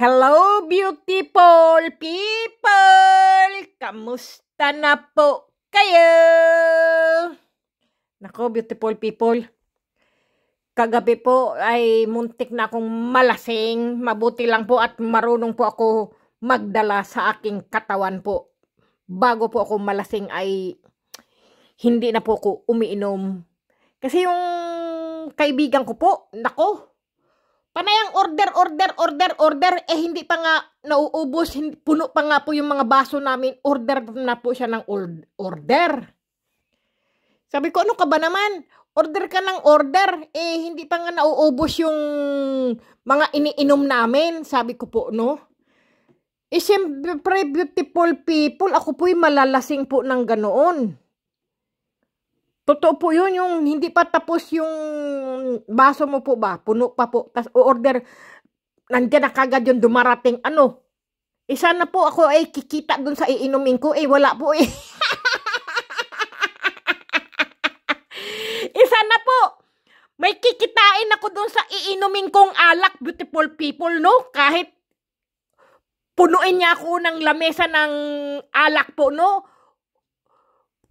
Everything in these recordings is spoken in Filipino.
Hello, beautiful people! Kamusta na po kayo? Nako, beautiful people. Kagabi po ay muntik na akong malasing. Mabuti lang po at marunong po ako magdala sa aking katawan po. Bago po ako malasing ay hindi na po ako umiinom. Kasi yung kaibigan ko po, nako, Panayang order, order, order, order, eh hindi pa nga nauubos, hindi, puno pa nga po yung mga baso namin, order na po siya ng order. Sabi ko, ano ka ba naman? Order ka ng order, eh hindi pa nga nauubos yung mga iniinom namin, sabi ko po, no? Eh siyempre, beautiful people, ako po'y malalasing po ng ganoon. Totoo po yun, yung hindi pa tapos yung baso mo po ba, puno pa po, tas order, nandiyan na kagad yung dumarating, ano, Isa eh, na po ako ay kikita dun sa iinumin ko, eh wala po eh. Isa eh, na po, may kikitain ako dun sa iinumin kong alak, beautiful people, no? Kahit punuin niya ako ng lamesa ng alak po, no?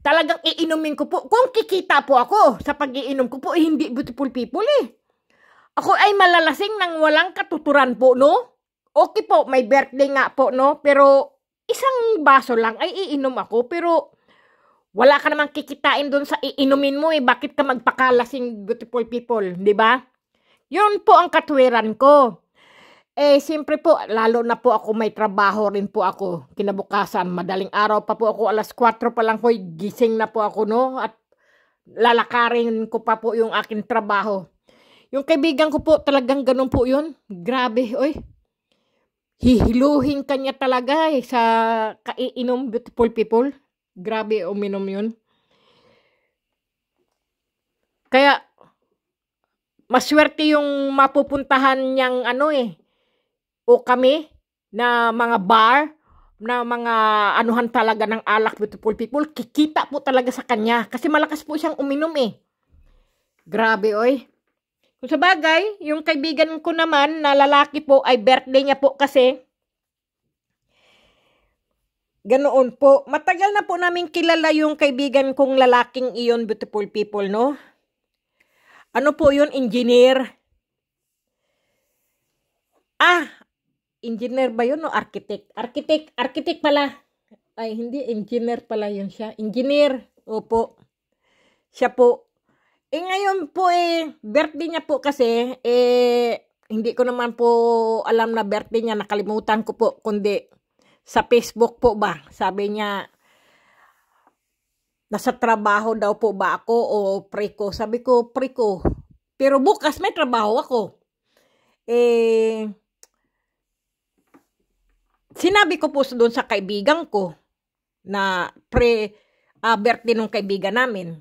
talagang iinumin ko po. Kung kikita po ako sa pag-iinom ko po, eh, hindi beautiful people eh. Ako ay malalasing nang walang katuturan po, no? Okay po, may birthday nga po, no? Pero isang baso lang ay iinom ako. Pero wala ka namang kikitain doon sa iinumin mo eh. Bakit ka magpakalasing beautiful people, di ba? Yun po ang katwiran ko. Eh, siyempre po, lalo na po ako may trabaho rin po ako kinabukasan. Madaling araw pa po ako, alas 4 pa lang po, gising na po ako, no? At lalakarin ko pa po yung akin trabaho. Yung kaibigan ko po, talagang ganun po yun. Grabe, oy. Hihiluhin kanya talaga eh, sa kaiinom beautiful people. Grabe, uminom yun. Kaya, maswerte yung mapupuntahan niyang ano eh, o kami na mga bar, na mga anuhan talaga ng alak beautiful people, kikita po talaga sa kanya. Kasi malakas po siyang uminom eh. Grabe oy. Kung sa bagay, yung kaibigan ko naman na lalaki po ay birthday niya po kasi. Ganoon po. Matagal na po namin kilala yung kaibigan kong lalaking iyon, beautiful people, no? Ano po yun, engineer? Ah, engineer ba yun o architect? Architect, architect pala. Ay, hindi, engineer pala yun siya. Engineer, opo. Siya po. Eh, ngayon po eh, birthday niya po kasi, eh, hindi ko naman po alam na birthday niya, nakalimutan ko po, kundi sa Facebook po ba, sabi niya, nasa trabaho daw po ba ako o pre ko? Sabi ko, pre ko. Pero bukas may trabaho ako. Eh, sinabi ko po doon sa kaibigan ko na pre uh, birthday nung kaibigan namin.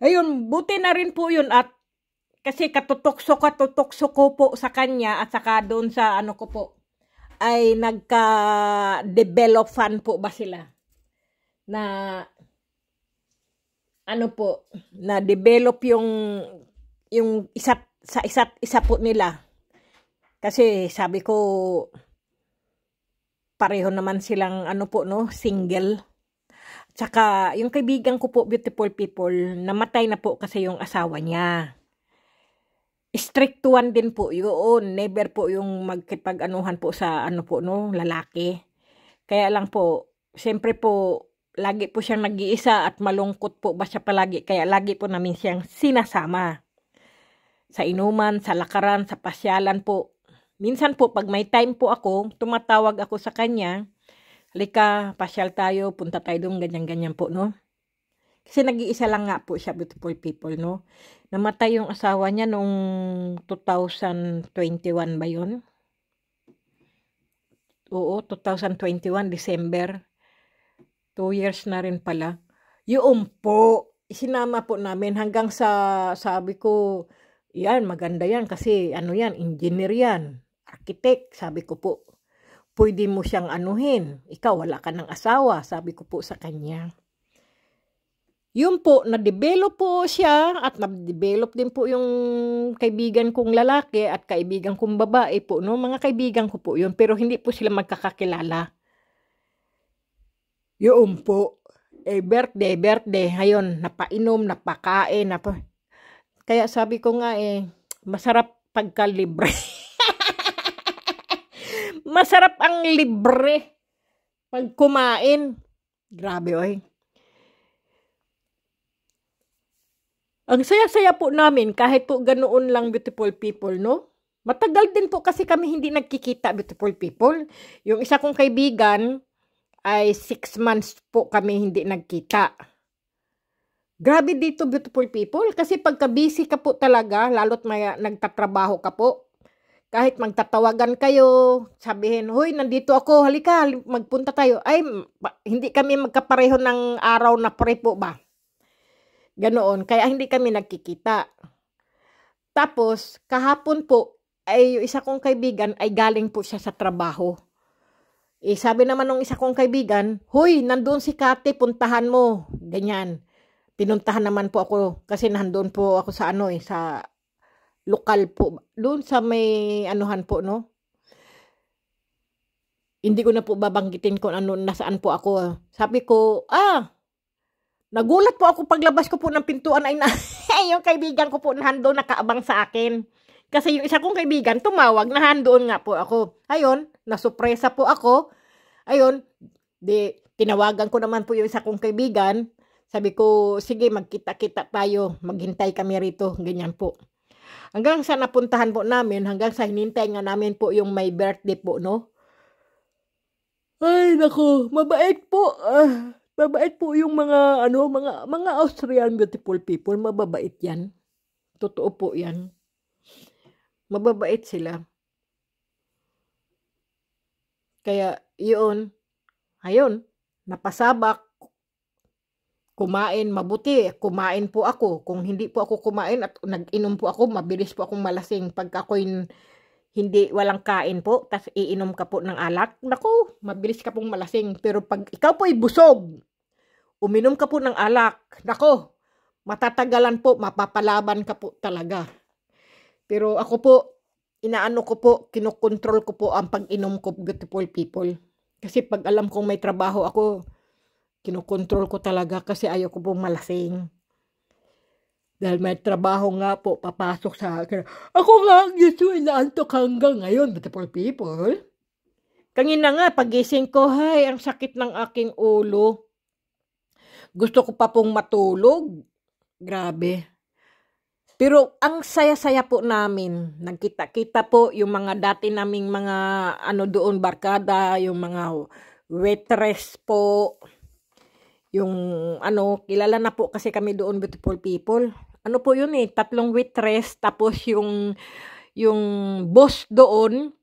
Ayun, buti na rin po yun at kasi katutokso katutokso ko po sa kanya at saka doon sa ano ko po ay nagka-develop fan po ba sila na ano po na develop yung yung isa sa isa't isa po nila kasi sabi ko, pareho naman silang ano po no, single. Tsaka yung kaibigan ko po, beautiful people, namatay na po kasi yung asawa niya. Strict one din po yun. Never po yung magkipag-anuhan po sa ano po no, lalaki. Kaya lang po, siyempre po, lagi po siyang nag-iisa at malungkot po ba siya palagi. Kaya lagi po namin siyang sinasama. Sa inuman, sa lakaran, sa pasyalan po. Minsan po, pag may time po ako, tumatawag ako sa kanya, lika, pasyal tayo, punta tayo doon, ganyan-ganyan po, no? Kasi nag-iisa lang nga po siya, beautiful people, no? Namatay yung asawa niya noong 2021 ba yun? Oo, 2021, December. Two years na rin pala. Yun po, sinama po namin hanggang sa sabi ko, yan, maganda yan kasi ano yan, engineer yan architect, sabi ko po. Pwede mo siyang anuhin. Ikaw, wala ka ng asawa, sabi ko po sa kanya. Yun po, na-develop po siya at na-develop din po yung kaibigan kong lalaki at kaibigan kong babae po, no? Mga kaibigan ko po yun, pero hindi po sila magkakakilala. Yun po, eh birthday, birthday, ayun, napainom, napakain, napa... Kaya sabi ko nga eh, masarap pagkalibre. Masarap ang libre pag kumain. Grabe, oy. Ang saya-saya po namin kahit po ganoon lang beautiful people, no? Matagal din po kasi kami hindi nagkikita, beautiful people. Yung isa kong kaibigan ay six months po kami hindi nagkita. Grabe dito, beautiful people. Kasi pagka busy ka po talaga, lalo't may ah, nagtatrabaho ka po, kahit magtatawagan kayo, sabihin, hoy, nandito ako, halika, magpunta tayo. Ay, hindi kami magkapareho ng araw na prepo ba? Ganoon, kaya hindi kami nagkikita. Tapos, kahapon po, ay yung isa kong kaibigan ay galing po siya sa trabaho. Eh, sabi naman ng isa kong kaibigan, Hoy, nandun si Kate, puntahan mo. Ganyan. Pinuntahan naman po ako kasi nandun po ako sa ano eh, sa lokal po. Doon sa may anuhan po, no? Hindi ko na po babanggitin kung ano, nasaan po ako. Ah. Sabi ko, ah, nagulat po ako paglabas ko po ng pintuan ay na, yung kaibigan ko po na nakaabang sa akin. Kasi yung isa kong kaibigan tumawag na nga po ako. Ayun, nasupresa po ako. Ayun, di, tinawagan ko naman po yung isa kong kaibigan. Sabi ko, sige, magkita-kita tayo. Maghintay kami rito. Ganyan po. Hanggang sa napuntahan po namin, hanggang sa hinintay nga namin po yung may birthday po, no? Ay, nako, mabait po. Ah, mabait po yung mga, ano, mga, mga Austrian beautiful people. Mababait yan. Totoo po yan. Mababait sila. Kaya, yun, ayun, napasabak kumain mabuti, kumain po ako. Kung hindi po ako kumain at nag-inom po ako, mabilis po akong malasing. Pagka ako'y hindi walang kain po, tas iinom ka po ng alak, naku, mabilis ka pong malasing. Pero pag ikaw po ay busog, uminom ka po ng alak, naku, matatagalan po, mapapalaban ka po talaga. Pero ako po, inaano ko po, kinokontrol ko po ang pag-inom ko, beautiful people. Kasi pag alam kong may trabaho ako, kinokontrol ko talaga kasi ayoko pong malasing. Dahil may trabaho nga po papasok sa akin. Ako nga ang gusto inaantok hanggang ngayon, beautiful people. Kanina nga, pagising ko, hay, ang sakit ng aking ulo. Gusto ko pa pong matulog. Grabe. Pero ang saya-saya po namin. Nagkita-kita po yung mga dati naming mga ano doon, barkada, yung mga waitress po. Yung ano, kilala na po kasi kami doon beautiful people. Ano po yun eh, tatlong waitress tapos yung yung boss doon,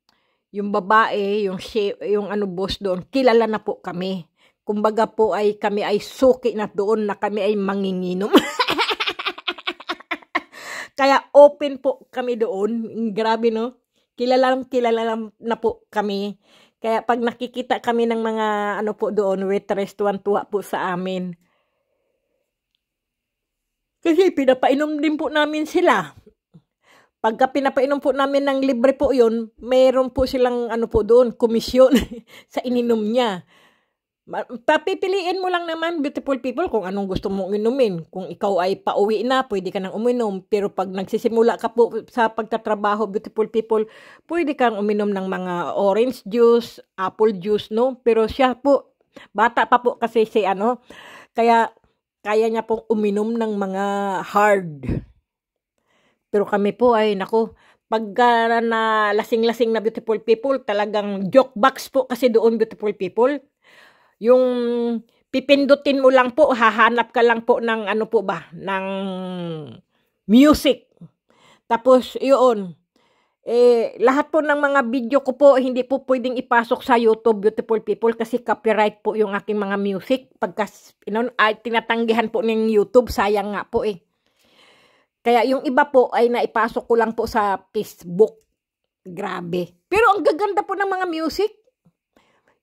yung babae, yung yung ano boss doon, kilala na po kami. Kumbaga po ay kami ay suki na doon na kami ay manginginom. Kaya open po kami doon. Grabe no. Kilala lang kilala lang na po kami kaya pag nakikita kami ng mga ano po doon, waitress, tuwan-tuwa po sa amin. Kasi pinapainom din po namin sila. Pagka pinapainom po namin ng libre po yon, mayroon po silang ano po doon, komisyon sa ininom niya papipiliin mo lang naman beautiful people kung anong gusto mong inumin. Kung ikaw ay pauwi na, pwede ka nang uminom. Pero pag nagsisimula ka po sa pagtatrabaho, beautiful people, pwede kang uminom ng mga orange juice, apple juice, no? Pero siya po, bata pa po kasi si ano, kaya kaya niya pong uminom ng mga hard. Pero kami po ay, nako, pag ah, na lasing-lasing na beautiful people, talagang joke box po kasi doon beautiful people yung pipindutin mo lang po, hahanap ka lang po ng ano po ba, ng music. Tapos yun, eh, lahat po ng mga video ko po, hindi po pwedeng ipasok sa YouTube, beautiful people, kasi copyright po yung aking mga music. Pagka, you know, ay, tinatanggihan po ng YouTube, sayang nga po eh. Kaya yung iba po ay naipasok ko lang po sa Facebook. Grabe. Pero ang gaganda po ng mga music.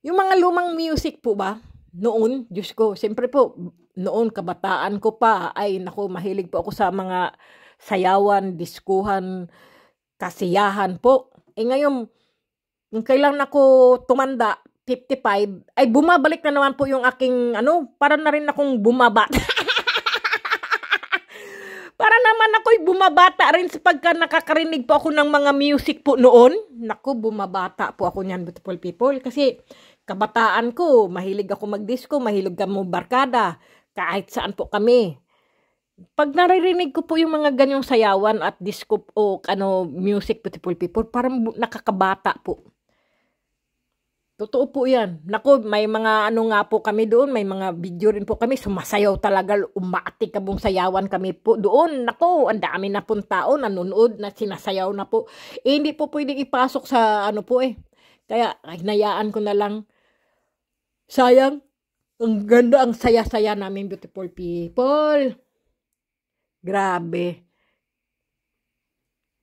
Yung mga lumang music po ba, noon, Diyos ko, siyempre po, noon kabataan ko pa, ay nako, mahilig po ako sa mga sayawan, diskuhan, kasiyahan po. Eh ngayon, kung kailan ako tumanda, 55, ay bumabalik na naman po yung aking, ano, para na rin akong bumabata. para naman ako'y bumabata rin sapagka nakakarinig po ako ng mga music po noon. Naku, bumabata po ako niyan, beautiful people. Kasi kabataan ko, mahilig ako magdisco, mahilig kamo barkada, kahit saan po kami. Pag naririnig ko po yung mga ganyong sayawan at disco o ano, music beautiful people, parang nakakabata po. Totoo po yan. Naku, may mga ano nga po kami doon, may mga video rin po kami, sumasayaw talaga, umaati ka bong sayawan kami po doon. Naku, ang dami na pong tao, nanonood na sinasayaw na po. Eh, hindi po pwedeng ipasok sa ano po eh. Kaya, hinayaan ko na lang Sayang, ang ganda, ang saya-saya namin beautiful people. Grabe.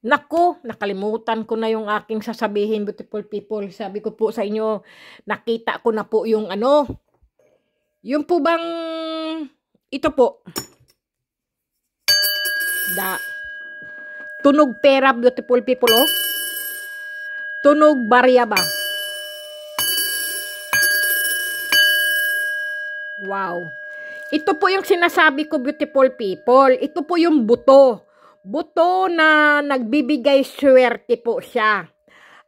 Naku, nakalimutan ko na yung aking sasabihin, beautiful people. Sabi ko po sa inyo, nakita ko na po yung ano. Yung po bang, ito po. Da. Tunog pera, beautiful people, oh. Tunog barya ba? Wow. Ito po yung sinasabi ko beautiful people. Ito po yung buto. Buto na nagbibigay swerte po siya.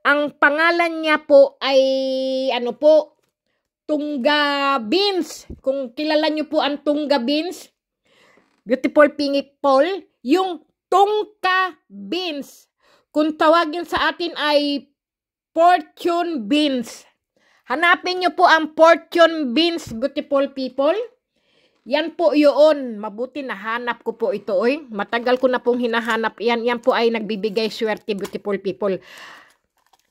Ang pangalan niya po ay ano po? Tungga Beans. Kung kilala niyo po ang Tungga Beans, beautiful pingik Paul, yung Tungka Beans. Kung tawagin sa atin ay Fortune Beans. Hanapin nyo po ang fortune beans, beautiful people. Yan po yun. Mabuti na hanap ko po ito. Oy. Matagal ko na pong hinahanap. Yan, yan po ay nagbibigay swerte, beautiful people.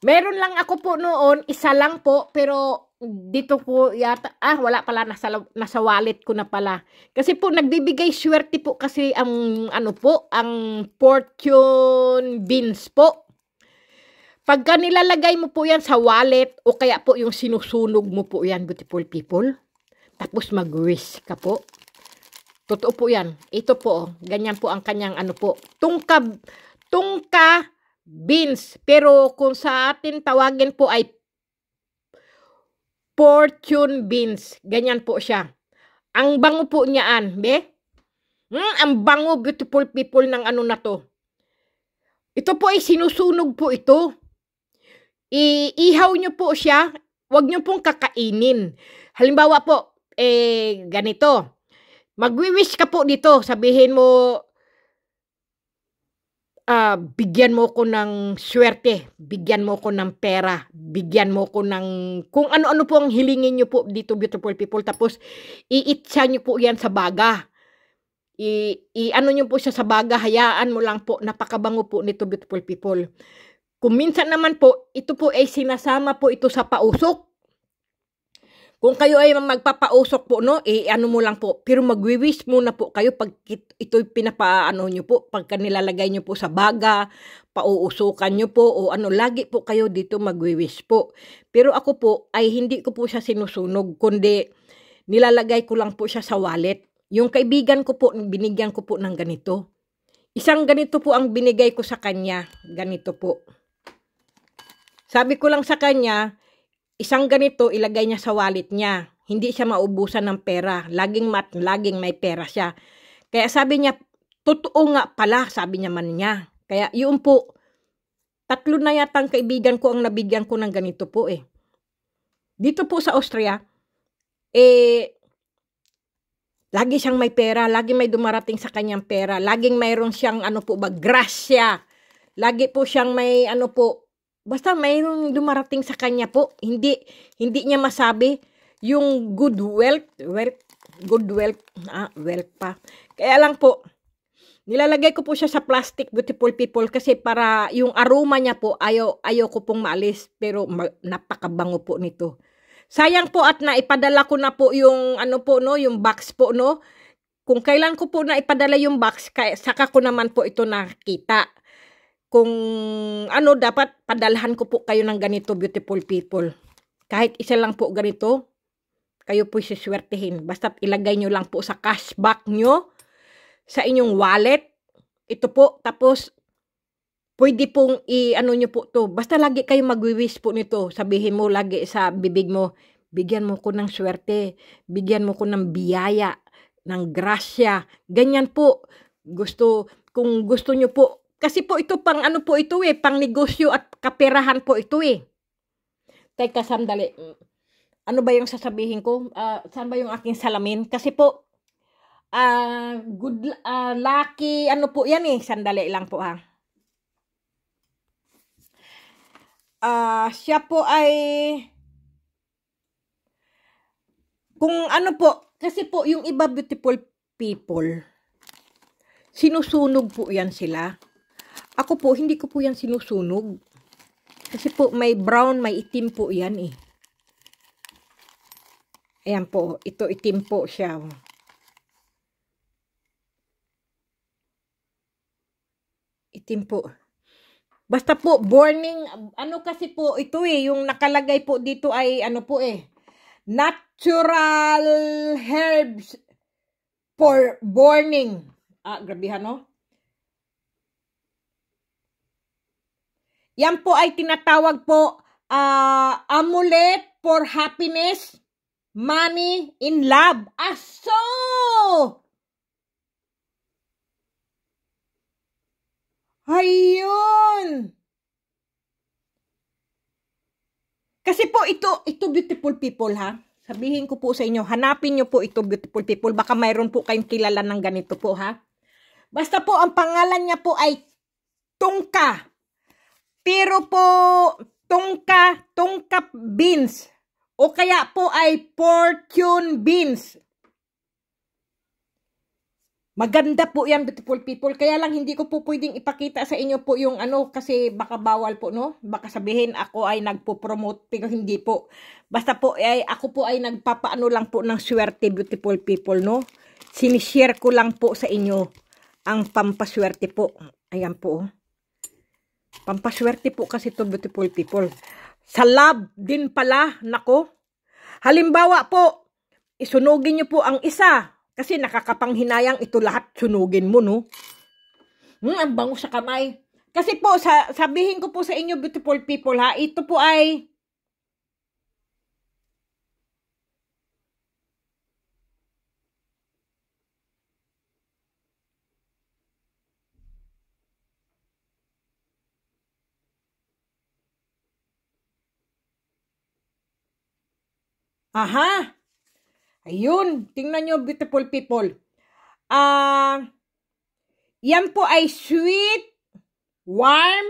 Meron lang ako po noon, isa lang po, pero dito po yata, ah, wala pala, nasa, nasa wallet ko na pala. Kasi po, nagbibigay swerte po kasi ang, ano po, ang fortune beans po. Pagka nilalagay mo po yan sa wallet o kaya po yung sinusunog mo po yan, beautiful people, tapos mag-wish ka po. Totoo po yan. Ito po, oh, ganyan po ang kanyang ano po. Tungka, tungka beans. Pero kung sa atin tawagin po ay fortune beans. Ganyan po siya. Ang bango po niyaan, be? Hmm, ang bango, beautiful people ng ano na to. Ito po ay sinusunog po ito iihaw nyo po siya, wag nyo pong kakainin. Halimbawa po, eh, ganito. Magwi-wish ka po dito, sabihin mo, uh, bigyan mo ko ng swerte, bigyan mo ko ng pera, bigyan mo ko ng kung ano-ano po ang hilingin nyo po dito beautiful people. Tapos, iitsa nyo po yan sa baga. I, i ano nyo po siya sa baga, hayaan mo lang po, napakabango po nito beautiful people. Kung minsan naman po, ito po ay sinasama po ito sa pausok. Kung kayo ay magpapausok po, no, eh, ano mo lang po. Pero magwiwish muna po kayo pag ito'y pinapaano nyo po, pagka nilalagay nyo po sa baga, pauusukan nyo po, o ano, lagi po kayo dito magwiwish po. Pero ako po, ay hindi ko po siya sinusunog, kundi nilalagay ko lang po siya sa wallet. Yung kaibigan ko po, binigyan ko po ng ganito. Isang ganito po ang binigay ko sa kanya, ganito po. Sabi ko lang sa kanya, isang ganito ilagay niya sa wallet niya. Hindi siya maubusan ng pera. Laging mat, laging may pera siya. Kaya sabi niya, totoo nga pala, sabi niya man niya. Kaya yun po, tatlo na yata ang kaibigan ko ang nabigyan ko ng ganito po eh. Dito po sa Austria, eh, lagi siyang may pera, lagi may dumarating sa kanyang pera, laging mayroon siyang ano po ba, grasya. Lagi po siyang may ano po, Basta mayroong dumarating sa kanya po, hindi hindi niya masabi yung good wealth, wealth good wealth, ah, wealth pa. Kaya lang po, nilalagay ko po siya sa plastic beautiful people kasi para yung aroma niya po ayaw, ayaw ko pong maalis pero ma napakabango po nito. Sayang po at naipadala ko na po yung ano po no, yung box po no. Kung kailan ko po na ipadala yung box, kaya, saka ko naman po ito nakita kung ano dapat padalhan ko po kayo ng ganito beautiful people. Kahit isa lang po ganito, kayo po siswertihin. Basta ilagay nyo lang po sa cashback nyo, sa inyong wallet. Ito po, tapos pwede pong i-ano nyo po to. Basta lagi kayo mag-wish po nito. Sabihin mo lagi sa bibig mo, bigyan mo ko ng swerte, bigyan mo ko ng biyaya, ng grasya. Ganyan po. Gusto, kung gusto nyo po kasi po ito pang ano po ito eh, pang negosyo at kaperahan po ito eh. Teka sandali. Ano ba yung sasabihin ko? Uh, saan ba yung aking salamin? Kasi po, uh, good, uh, lucky, ano po yan eh. Sandali lang po ha. Uh, siya po ay kung ano po, kasi po yung iba beautiful people, sinusunog po yan sila. Ako po, hindi ko po yan sinusunog. Kasi po, may brown, may itim po yan eh. Ayan po, ito itim po siya. Itim po. Basta po, burning, ano kasi po ito eh, yung nakalagay po dito ay ano po eh, natural herbs for burning. Ah, grabihan no? Yan po ay tinatawag po uh, amulet for happiness, money, in love. Aso! Ayun! Kasi po ito, ito beautiful people ha. Sabihin ko po sa inyo, hanapin nyo po ito beautiful people. Baka mayroon po kayong kilala ng ganito po ha. Basta po ang pangalan niya po ay Tungka. Pero po, tungka, tungkap beans. O kaya po ay fortune beans. Maganda po yan, beautiful people. Kaya lang hindi ko po pwedeng ipakita sa inyo po yung ano kasi baka bawal po, no? Baka sabihin ako ay nagpo-promote pero hindi po. Basta po ay ako po ay nagpapaano lang po ng swerte, beautiful people, no? Sinishare ko lang po sa inyo ang pampaswerte po. Ayan po, oh. Pampaswerte po kasi to beautiful people. Sa love din pala, nako. Halimbawa po, isunugin niyo po ang isa. Kasi nakakapanghinayang ito lahat sunugin mo, no? Hmm, ang bango sa kamay. Kasi po, sa, sabihin ko po sa inyo, beautiful people, ha, ito po ay Aha! Ayun, tingnan nyo beautiful people. Ah, uh, yan po ay sweet, warm,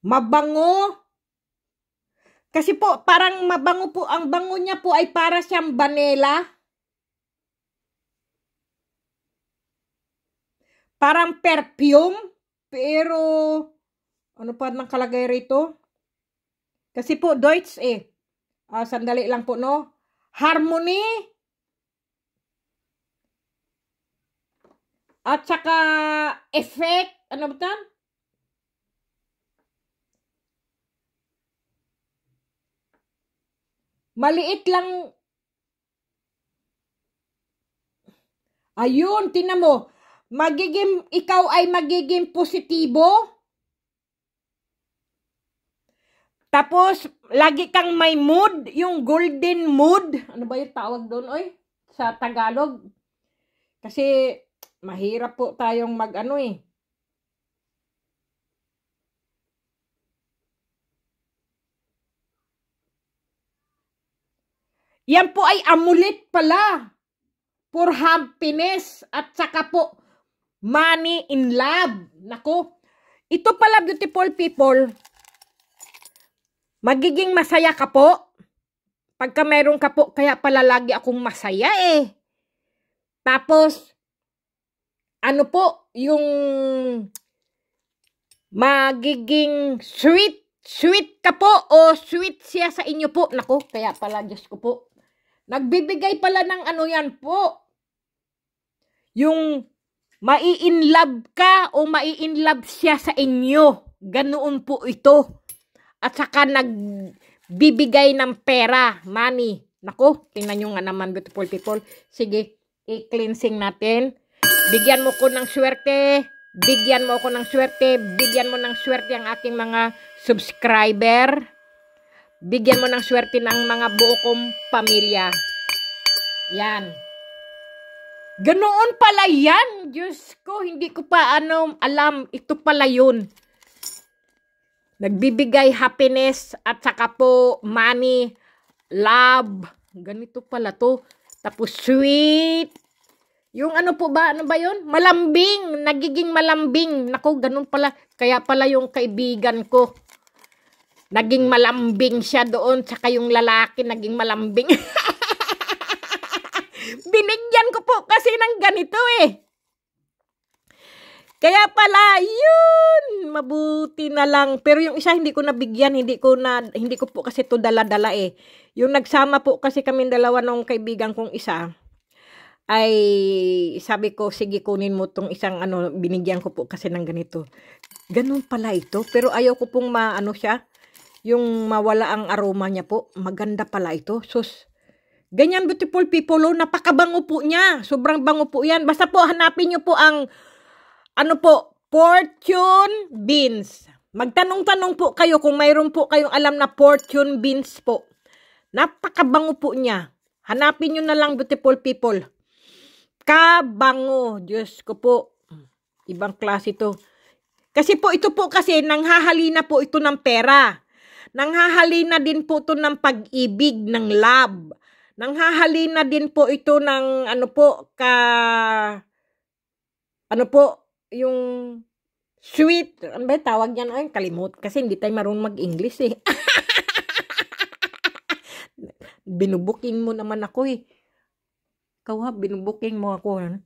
mabango. Kasi po, parang mabango po. Ang bango niya po ay para siyang vanilla. Parang perfume. Pero, ano pa nakalagay rito? Kasi po, Deutsch eh. Uh, sandali lang po, no? Harmony. At saka effect. Ano ba tan? Maliit lang. Ayun, tinamo mo. Magiging, ikaw ay magiging positibo. Tapos, lagi kang may mood, yung golden mood. Ano ba yung tawag doon, oy? Sa Tagalog. Kasi, mahirap po tayong mag-ano eh. Yan po ay amulet pala for happiness at saka po money in love. Nako, ito pala beautiful people, Magiging masaya ka po. Pagka meron ka po, kaya pala lagi akong masaya eh. Tapos, ano po, yung magiging sweet, sweet ka po o sweet siya sa inyo po. Nako, kaya pala, Diyos ko po. Nagbibigay pala ng ano yan po. Yung mai love ka o mai love siya sa inyo. Ganoon po ito at saka nagbibigay ng pera, money. Nako, tingnan nyo nga naman beautiful people. Sige, i-cleansing natin. Bigyan mo ko ng swerte. Bigyan mo ko ng swerte. Bigyan mo ng swerte ang aking mga subscriber. Bigyan mo ng swerte ng mga buo kong pamilya. Yan. Ganoon pala yan. Diyos ko, hindi ko pa ano, alam. Ito pala yun. Nagbibigay happiness at saka po money, love. Ganito pala to. Tapos sweet. Yung ano po ba, ano ba yun? Malambing, nagiging malambing. Nako, ganun pala. Kaya pala yung kaibigan ko. Naging malambing siya doon. Tsaka yung lalaki, naging malambing. Binigyan ko po kasi ng ganito eh. Kaya pala, yun, mabuti na lang. Pero yung isa hindi ko nabigyan, hindi ko na hindi ko po kasi to dala-dala eh. Yung nagsama po kasi kami dalawa nung kaibigan kong isa ay sabi ko sige kunin mo tong isang ano binigyan ko po kasi ng ganito. Ganun pala ito, pero ayaw ko pong maano siya yung mawala ang aroma niya po. Maganda pala ito. Sus. Ganyan beautiful people, oh, napakabango po niya. Sobrang bango po 'yan. Basta po hanapin niyo po ang ano po? Fortune beans. Magtanong-tanong po kayo kung mayroon po kayong alam na fortune beans po. Napakabango po niya. Hanapin nyo na lang beautiful people. Kabango. Diyos ko po. Ibang klase ito. Kasi po ito po kasi nanghahalina po ito ng pera. Nanghahalina din po ito ng pag-ibig, ng love. Nanghahalina din po ito ng ano po ka ano po yung sweet, ano ba tawag yan? Ano Ay, kalimut, Kasi hindi tayo marunong mag-English eh. binubuking mo naman ako eh. Ikaw ha, binubuking mo ako. Ano?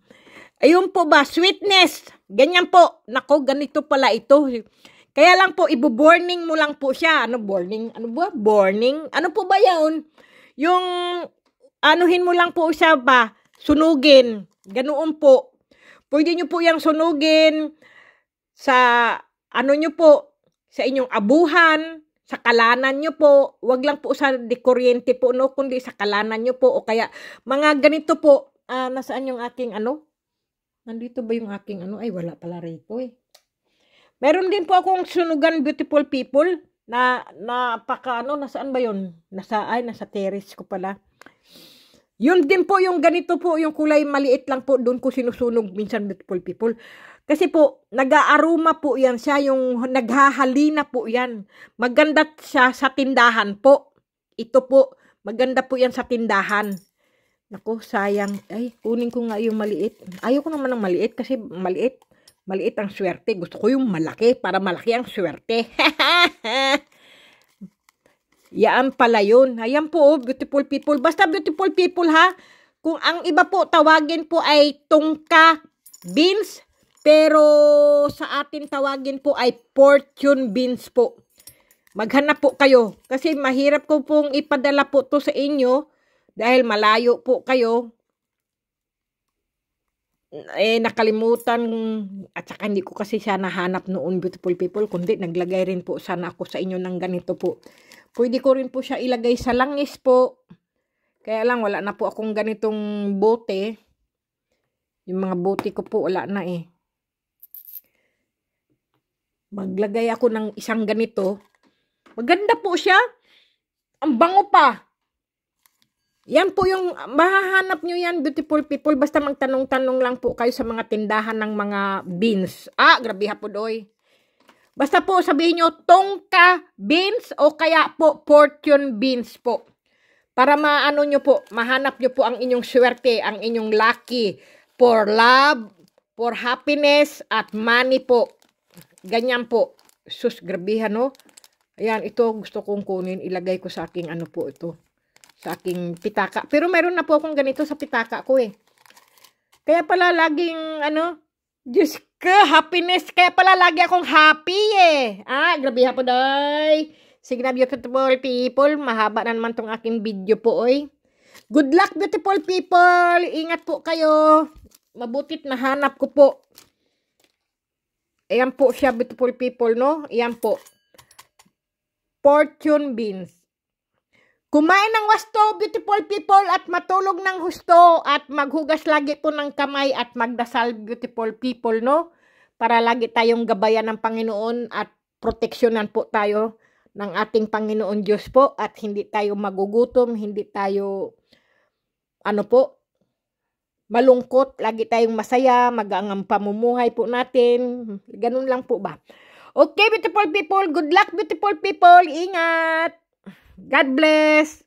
Ayun po ba, sweetness. Ganyan po. Nako, ganito pala ito. Kaya lang po, ibo-burning mo lang po siya. Ano, burning? Ano ba? Burning? Ano po ba yun? Yung, anuhin mo lang po siya ba? Sunugin. Ganoon po. Pwede nyo po yung sunugin sa ano nyo po, sa inyong abuhan, sa kalanan nyo po. wag lang po sa dekuryente po, no? Kundi sa kalanan nyo po. O kaya, mga ganito po, uh, nasaan yung aking ano? Nandito ba yung aking ano? Ay, wala pala rito eh. Meron din po akong sunugan beautiful people na napaka ano, nasaan ba yun? Nasa, ay, nasa terrace ko pala. Yun din po yung ganito po, yung kulay maliit lang po, doon ko sinusunog minsan beautiful people. Kasi po, nag-aaruma po yan siya, yung naghahalina po yan. Maganda siya sa tindahan po. Ito po, maganda po yan sa tindahan. Nako, sayang. Ay, kunin ko nga yung maliit. Ayoko naman ng maliit kasi maliit. Maliit ang swerte. Gusto ko yung malaki para malaki ang swerte. Yaan pala yun. Ayan po, oh, beautiful people. Basta beautiful people ha. Kung ang iba po, tawagin po ay tungka beans. Pero sa atin tawagin po ay fortune beans po. Maghanap po kayo. Kasi mahirap ko pong ipadala po to sa inyo. Dahil malayo po kayo. Eh, nakalimutan. At saka hindi ko kasi siya nahanap noon, beautiful people. Kundi naglagay rin po sana ako sa inyo ng ganito po. Pwede ko rin po siya ilagay sa langis po. Kaya lang, wala na po akong ganitong bote. Yung mga bote ko po, wala na eh. Maglagay ako ng isang ganito. Maganda po siya. Ang bango pa. Yan po yung, mahahanap nyo yan, beautiful people. Basta magtanong-tanong lang po kayo sa mga tindahan ng mga beans. Ah, grabe hapon, oy. Basta po sabihin nyo tongka beans o kaya po fortune beans po. Para maano nyo po, mahanap nyo po ang inyong swerte, ang inyong lucky for love, for happiness at money po. Ganyan po. Sus, grabihan no. Ayan, ito gusto kong kunin. Ilagay ko sa aking ano po ito. Sa aking pitaka. Pero meron na po akong ganito sa pitaka ko eh. Kaya pala laging ano, Diyos ka, happiness. Kaya pala lagi akong happy eh. Ah, grabe po day. Sige na, beautiful people. Mahaba na naman tong aking video po, oy. Good luck, beautiful people. Ingat po kayo. Mabutit nahanap ko po. Ayan po siya, beautiful people, no? Ayan po. Fortune beans. Kumain ng wasto, beautiful people, at matulog ng husto, at maghugas lagi po ng kamay, at magdasal, beautiful people, no? para lagi tayong gabayan ng Panginoon at proteksyonan po tayo ng ating Panginoon Diyos po at hindi tayo magugutom, hindi tayo ano po malungkot, lagi tayong masaya, magaang pamumuhay po natin. Ganun lang po ba? Okay, beautiful people. Good luck, beautiful people. Ingat. God bless.